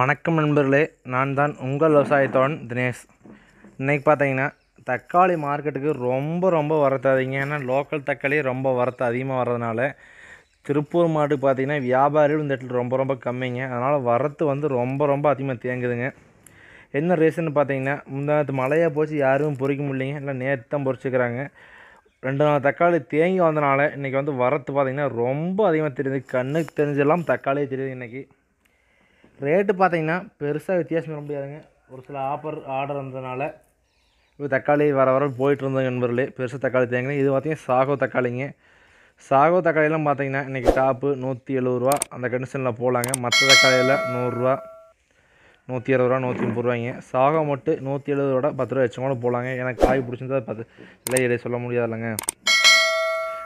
வணக்கம் நண்பர்களே நான் தான் உங்கள் விவசாயத்தோன் தினேஷ் இன்றைக்கி பார்த்தீங்கன்னா தக்காளி மார்க்கெட்டுக்கு ரொம்ப ரொம்ப வரத்தாதீங்க ஏன்னா லோக்கல் தக்காளி ரொம்ப வரத்து அதிகமாக வர்றதுனால திருப்பூர் மாவட்டம் பார்த்திங்கன்னா வியாபாரிகள் இந்த இடத்துல ரொம்ப ரொம்ப கம்மிங்க அதனால் வரத்து வந்து ரொம்ப ரொம்ப அதிகமாக தேங்குதுங்க என்ன ரீசன் பார்த்தீங்கன்னா முந்தாத்து மழையாக போச்சு யாரும் பொறிக்க முடியலைங்க இல்லை நேற்று தான் பொறிச்சுக்கிறாங்க ரெண்டு நாள் தக்காளி தேங்கி வந்தனால இன்றைக்கி வந்து வரத்து பார்த்திங்கன்னா ரொம்ப அதிகமாக தெரியுது கண்ணுக்கு தெரிஞ்செல்லாம் தக்காளியே தெரியுது இன்றைக்கி ரேட்டு பார்த்தீங்கன்னா பெருசாக வித்தியாசம் வர முடியாதுங்க ஒரு சில ஆஃபர் ஆர்டர் வந்ததுனால இப்போ தக்காளி வர வர போயிட்டு இருந்தோம் நண்பர்களே பெருசாக தக்காளி தேங்க இது பார்த்தீங்கன்னா சாகோ தக்காளிங்க சாகோ தக்காளியெல்லாம் பார்த்தீங்கன்னா இன்றைக்கி டாப்பு நூற்றி எழுபதுரூவா அந்த கண்டிஷனில் போகலாங்க மற்ற தக்காளியில் நூறுரூவா நூற்றி அறுபது ரூபா நூற்றி முப்பது ரூபாய்ங்க சாகம் மட்டும் நூற்றி எழுபது ரூபா பத்து ரூபா வச்சோம் கூட போகலாங்க ஏன்னா காய் பிடிச்சிருந்தா பத்து இல்லை இடையே சொல்ல முடியாதுல்லங்க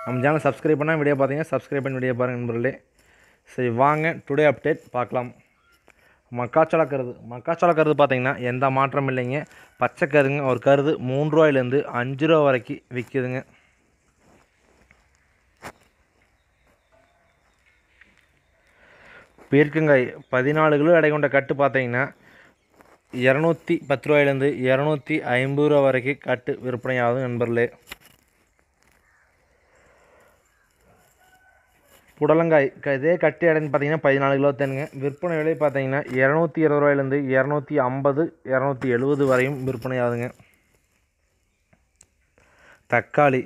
நம்ம சேனல் சப்ஸ்கிரைப் பண்ணால் வீடியோ பார்த்தீங்கன்னா சப்ஸ்கிரைப் பண்ணி வீடியோ பாருங்கள் நண்பர்களே சரி வாங்க டுடே அப்டேட் பார்க்கலாம் மக்காச்சோள கருது மக்காச்சோள கருது பார்த்திங்கன்னா எந்த மாற்றம் இல்லைங்க பச்சை கருதுங்க ஒரு கருது மூன்று ரூபாயிலேருந்து அஞ்சு ரூபா வரைக்கும் விற்கிதுங்க பீர்க்கங்காய் பதினாலு கிலோ எடை கொண்ட கட்டு பார்த்திங்கன்னா இரநூத்தி பத்து ரூபாயிலேருந்து இரநூத்தி ஐம்பது ரூபா வரைக்கும் கட்டு விற்பனையாகும் நண்பர்களே புடலங்காய் இதே கட்டி அடைன்னு பார்த்தீங்கன்னா பதினாலு கிலோ தேனுங்க விற்பனை விலை பார்த்தீங்கன்னா இரநூத்தி இருபது ரூபாயிலேருந்து இரநூத்தி ஐம்பது இரநூத்தி எழுபது வரையும் விற்பனை ஆகுதுங்க தக்காளி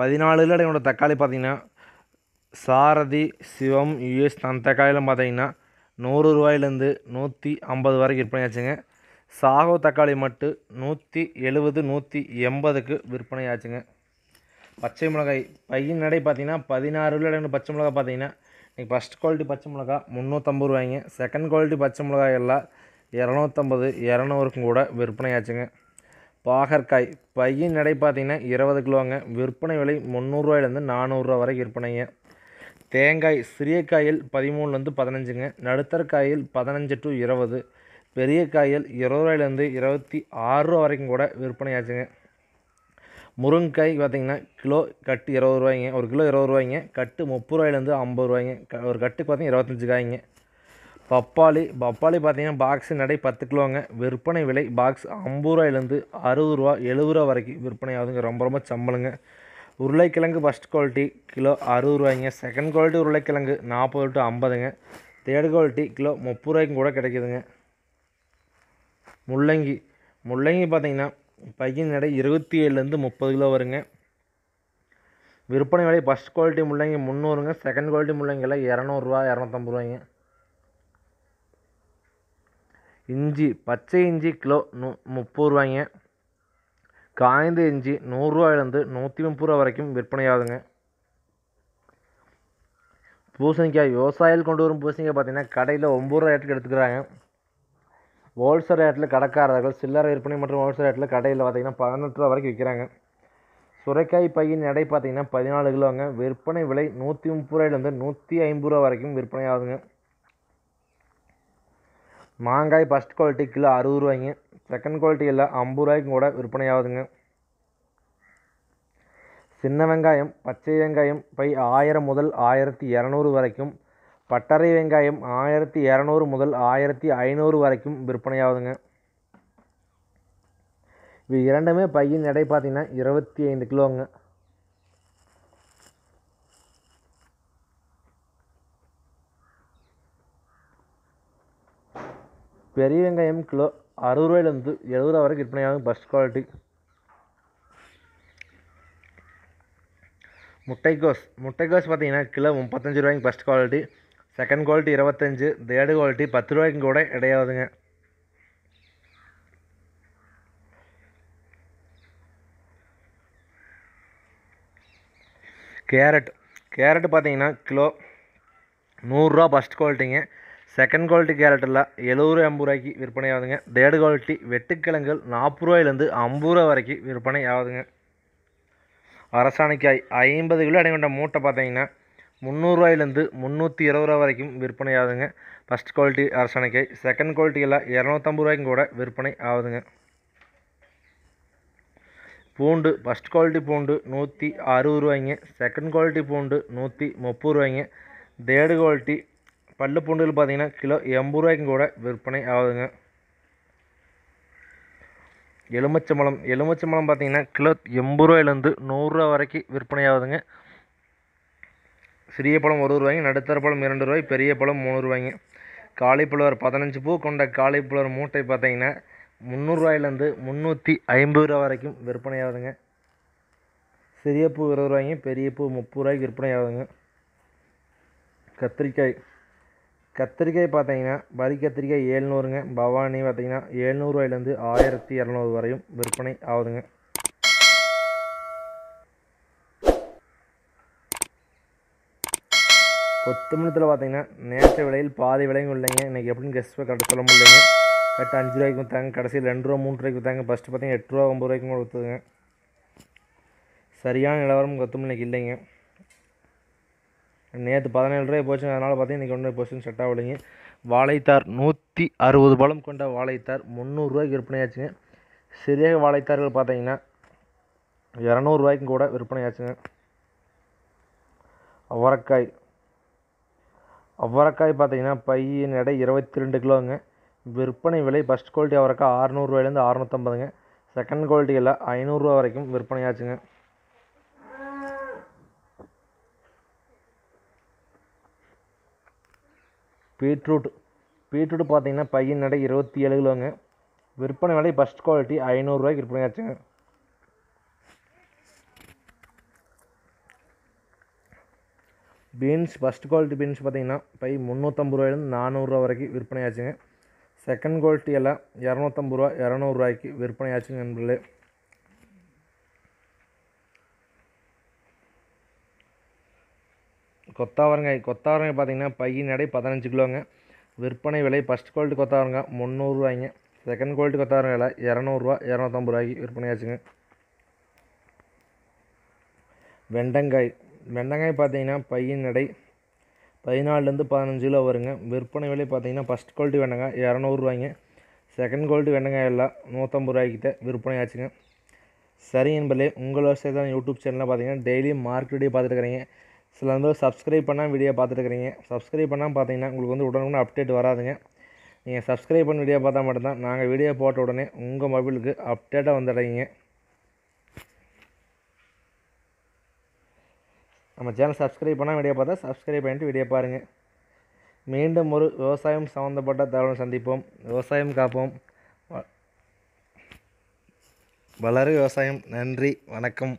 பதினாலு கிலோ அடையோட தக்காளி பார்த்தீங்கன்னா சாரதி சிவம் யுஎஸ் அந்த தக்காளிலாம் பார்த்தீங்கன்னா நூறு ரூபாயிலேருந்து நூற்றி ஐம்பது வரைக்கும் விற்பனையாச்சுங்க சாகோ தக்காளி மட்டும் நூற்றி எழுபது நூற்றி எண்பதுக்கு விற்பனை ஆச்சுங்க பச்சை மிளகாய் பையன் நடை பார்த்தீங்கன்னா பதினாறு உள்ள பச்சை மிளகா பார்த்தீங்கன்னா இன்றைக்கி ஃபஸ்ட் குவாலிட்டி பச்சை மிளகா முந்நூற்றம்பது ரூபாய்ங்க செகண்ட் குவாலிட்டி பச்சை மிளகாய் எல்லாம் இரநூத்தம்பது இரநூறுக்கும் கூட விற்பனையாச்சுங்க பாகற்காய் பையன் நடை பார்த்தீங்கன்னா இருபது கிலோங்க விற்பனை விலை முந்நூறுரூவாயிலேருந்து நானூறுரூவா வரைக்கும் விற்பனைங்க தேங்காய் சிறிய காயில் பதிமூணுலேருந்து பதினஞ்சுங்க நடுத்தர காயில் பதினஞ்சு டு இருபது பெரிய காயில் இருபது ரூபாயிலேருந்து இருபத்தி ஆறுரூவா வரைக்கும் கூட விற்பனையாச்சுங்க முருங்கைக்காய் பார்த்திங்கன்னா கிலோ கட்டு இருபது ரூபாய்ங்க ஒரு கிலோ இருபது ரூபாய்ங்க கட்டு முப்பது ரூபாயிலேருந்து ஐம்பது ரூபாய்ங்க க ஒரு கட்டுக்கு பார்த்திங்கன்னா இருபத்தஞ்சி காய்ங்க பப்பாளி பப்பாளி பார்த்திங்கன்னா பாக்ஸ் நடை பத்து கிலோங்க விற்பனை விலை பாக்ஸ் ஐம்பது ரூபாயிலேருந்து அறுபது ரூபா எழுபது ரூபா வரைக்கும் விற்பனை ஆகுதுங்க ரொம்ப ரொம்ப சம்பளங்க உருளைக்கிழங்கு ஃபஸ்ட் குவாலிட்டி கிலோ அறுபது ரூபாய்ங்க செகண்ட் குவாலிட்டி உருளைக்கிழங்கு நாற்பது டு ஐம்பதுங்க தேர்ட் குவாலிட்டி கிலோ முப்பது ரூபாய்க்கும் கூட கிடைக்குதுங்க முள்ளங்கி முள்ளங்கி பார்த்திங்கன்னா பையன் எடை இருபத்தி ஏழுலேருந்து முப்பது கிலோ வருங்க விற்பனை விலை ஃபஸ்ட் குவாலிட்டி முள்ளங்க முந்நூறுங்க செகண்ட் குவாலிட்டி முள்ளங்கெல்லாம் இரநூறுவா இரநூத்தம்பது ரூபாய்ங்க இஞ்சி பச்சை இஞ்சி கிலோ நூ முப்பது ரூபாய்ங்க காய்ந்த இஞ்சி நூறுரூவாயிலேருந்து நூற்றி முப்பது ரூபா வரைக்கும் விற்பனையாகுதுங்க பூசணிக்காய் விவசாயிகள் கொண்டு வரும் பூசணிக்காய் பார்த்திங்கன்னா கடையில் ஒம்பது ரூபா ரேட்டுக்கு எடுத்துக்கிறாங்க ஹோல்சேல் ரேட்டில் கடைக்காரர்கள் சில்லறை விற்பனை மற்றும் ஹோல்சேல் ரேட்டில் கடையில் பார்த்திங்கன்னா பதினெட்டு ரூபா வரைக்கும் விற்கிறாங்க சுரைக்காய் பையின் எடை பார்த்திங்கன்னா பதினாலு கிலோங்க விற்பனை விலை நூற்றி முப்பது ரூபாயிலேருந்து நூற்றி ஐம்பது ரூபா வரைக்கும் விற்பனை ஆகுதுங்க மாங்காய் ஃபஸ்ட் குவாலிட்டி கிலோ அறுபது ரூபாய்ங்க செகண்ட் குவாலிட்டி எல்லாம் ஐம்பது ரூபாய்க்கும் கூட விற்பனை ஆகுதுங்க சின்ன வெங்காயம் பச்சை வெங்காயம் பை ஆயிரம் முதல் ஆயிரத்தி இரநூறு வரைக்கும் பட்டறை வெங்காயம் ஆயிரத்தி இரநூறு முதல் ஆயிரத்தி ஐநூறு வரைக்கும் விற்பனையாகுதுங்க இது இரண்டுமே பையின் எடை பார்த்திங்கன்னா இருபத்தி ஐந்து கிலோங்க பெரிய வெங்காயம் கிலோ அறுபது ரூபாயிலேருந்து எழுபது ரூபா வரைக்கும் விற்பனையாகும் பஸ்ட் குவாலிட்டி முட்டைக்கோஸ் முட்டைக்கோஸ் பார்த்தீங்கன்னா கிலோ முப்பத்தஞ்சு ரூபாய்க்கு ஃபஸ்ட் குவாலிட்டி செகண்ட் குவாலிட்டி இருபத்தஞ்சி தேர்டு குவாலிட்டி பத்து ரூபாய்க்கும் கூட இடையாவதுங்க கேரட் கேரட் பார்த்தீங்கன்னா கிலோ நூறுரூவா ஃபஸ்ட் குவாலிட்டிங்க செகண்ட் குவாலிட்டி கேரட் எல்லாம் எழுபது எண்பது ரூபாய்க்கு விற்பனை ஆகுதுங்க தேர்டு குவாலிட்டி வெட்டுக்கிழங்குகள் நாற்பது ரூபாயிலேருந்து ஐம்பது ரூபா வரைக்கும் விற்பனை ஆகுதுங்க அரசாணிக்காய் ஐம்பது கிலோ அடங்கிட்ட மூட்டை பார்த்தீங்கன்னா முந்நூறுரூவாயிலேருந்து முந்நூற்றி இருபது ரூபா வரைக்கும் விற்பனை ஆகுதுங்க ஃபஸ்ட் குவாலிட்டி அரசணைக்கை செகண்ட் குவாலிட்டியெல்லாம் இரநூத்தம்பது ரூபாய்க்கும் கூட விற்பனை ஆகுதுங்க பூண்டு ஃபஸ்ட் குவாலிட்டி பூண்டு நூற்றி அறுபது ரூபாய்ங்க செகண்ட் குவாலிட்டி பூண்டு நூற்றி முப்பது ரூபாய்ங்க தேர்டு குவாலிட்டி பல்லு பூண்டுகள் பார்த்தீங்கன்னா கிலோ எண்பது ரூபாய்க்கும் கூட விற்பனை ஆகுதுங்க எலுமிச்சம்பழம் எலுமிச்சம்பழம் பார்த்தீங்கன்னா கிலோ எண்பது ரூபாயிலேருந்து நூறுரூவா வரைக்கும் விற்பனை ஆகுதுங்க சிறிய பழம் ஒரு ரூபாய்ங்க நடுத்தர பழம் இரண்டு ரூபாய் பெரிய பழம் மூணு ரூபாய்ங்க காலிஃப்ளவர் பதினஞ்சு பூ கொண்ட காலிஃப்ளவர் மூட்டை பார்த்தீங்கன்னா முந்நூறுரூவாயிலேருந்து முந்நூற்றி ஐம்பது ரூபா வரைக்கும் விற்பனை ஆகுதுங்க சிறிய பூ இருபது ரூபாய்ங்க பெரிய பூ முப்பது ரூபாய்க்கு விற்பனை ஆகுதுங்க கத்திரிக்காய் கத்திரிக்காய் பார்த்தீங்கன்னா வரி கத்திரிக்காய் ஏழ்நூறுங்க பவானி பார்த்தீங்கன்னா ஏழ்நூறுவாயிலேருந்து ஆயிரத்தி இரநூறு வரையும் விற்பனை ஆகுதுங்க பத்து மினித்தில் பார்த்தீங்கன்னா நேற்று விலையில் பாதி விலையும் இல்லைங்க இன்றைக்கி எப்படின்னு கெஸ்ட் கரெக்டாக சொல்ல முடியலைங்க கரெக்டாக அஞ்சு ரூபாய்க்கு விற்றாங்க கடைசியில் ரெண்டு ரூபா மூணு ரூபாய்க்கு விற்றாங்க ஃபஸ்ட்டு பார்த்தீங்கன்னா எட்டு ரூபா ஒம்பது ரூபாய்க்கு கூட விற்றுதுங்க சரியான நிலவரம் கத்தும் இன்றைக்கி இல்லைங்க நேற்று பதினேழு ரூபாய் போச்சு அதனால் பார்த்தீங்கன்னா இன்றைக்கி ஒன்று போச்சுன்னு செட் ஆகலைங்க வாழைத்தார் நூற்றி அறுபது பழம் கொண்ட வாழைத்தார் முந்நூறுரூவாய்க்கு விற்பனையாச்சுங்க சிறிய வாழைத்தார்கள் பார்த்தீங்கன்னா இரநூறுவாய்க்கும் கூட விற்பனையாச்சுங்க அவரைக்காய் அவரைக்காய் பார்த்தீங்கன்னா பையின் எடை இருபத்தி ரெண்டு கிலோங்க விற்பனை விலை ஃபஸ்ட் குவாலிட்டி அவரைக்காய் அறநூறுவாயிலேருந்து அறநூற்றம்பதுங்க செகண்ட் குவாலிட்டியில் ஐநூறுரூவா வரைக்கும் விற்பனையாச்சுங்க பீட்ரூட் பீட்ரூட் பார்த்தீங்கன்னா பையன் எடை இருபத்தி ஏழு கிலோங்க விற்பனை விலை ஃபஸ்ட் குவாலிட்டி ஐநூறுரூவாய்க்கு விற்பனையாச்சுங்க பீன்ஸ் ஃபஸ்ட் குவாலிட்டி பீன்ஸ் பார்த்தீங்கன்னா பை முந்நூற்றம்பது ரூபாயிலேருந்து நானூறுரூவா வரைக்கும் விற்பனை ஆச்சுங்க செகண்ட் குவாலிட்டி எல்லாம் இரநூத்தம்பது ரூபா இரநூறுவாய்க்கு விற்பனையாச்சுங்க நண்பர்களே கொத்தாவரங்காய் கொத்தாவரங்காய் பார்த்தீங்கன்னா பையன் எடை பதினஞ்சு கிலோங்க விற்பனை விலை ஃபஸ்ட் குவாலிட்டி கொத்தாவரங்காய் முந்நூறுரூவாய்ங்க செகண்ட் குவாலிட்டி கொத்தாவரங்காயில் இரநூறுவா இரநூத்தம்பது ரூபாய்க்கு விற்பனையாச்சுங்க வெண்டங்காய் வெண்டங்காய் பார்த்தீங்கன்னா பையன் நடை பதினாலுலேருந்து பதினஞ்சு கிலோ வருங்க விற்பனை விலை பார்த்தீங்கன்னா ஃபஸ்ட் குவாலிட்டி வெண்டங்காய் இரநூறுவாய்ங்க செகண்ட் குவாலிட்டி வெண்டங்காய் எல்லாம் நூற்றம்பது ரூபாய்க்கிட்ட விற்பனை ஆச்சுங்க சரி என்பதே உங்கள் விவசாயத்தான் யூடியூப் சேனலில் பார்த்தீங்கன்னா டெய்லி மார்க் வீடியோ பார்த்துருக்குறீங்க சில வந்து சப்ஸ்கிரைப் பண்ணால் வீடியோ பார்த்துட்டுருக்கிறீங்க சப்ஸ்கிரைப் பண்ணால் பார்த்தீங்கன்னா உங்களுக்கு வந்து உடனுக்குடன் அப்டேட் வராதுங்க நீங்கள் சப்ஸ்கிரைப் பண்ண வீடியோ பார்த்தா மட்டும்தான் நாங்கள் வீடியோ போட்ட உடனே உங்கள் மொபைலுக்கு அப்டேட்டாக வந்துடுறீங்க நம்ம சேனல் சப்ஸ்கிரைப் பண்ணால் வீடியோ பார்த்தா சப்ஸ்கிரைப் பண்ணிட்டு வீடியோ பாருங்கள் மீண்டும் ஒரு விவசாயம் சம்மந்தப்பட்ட தகவல் சந்திப்போம் விவசாயம் காப்போம் வளரு விவசாயம் நன்றி வணக்கம்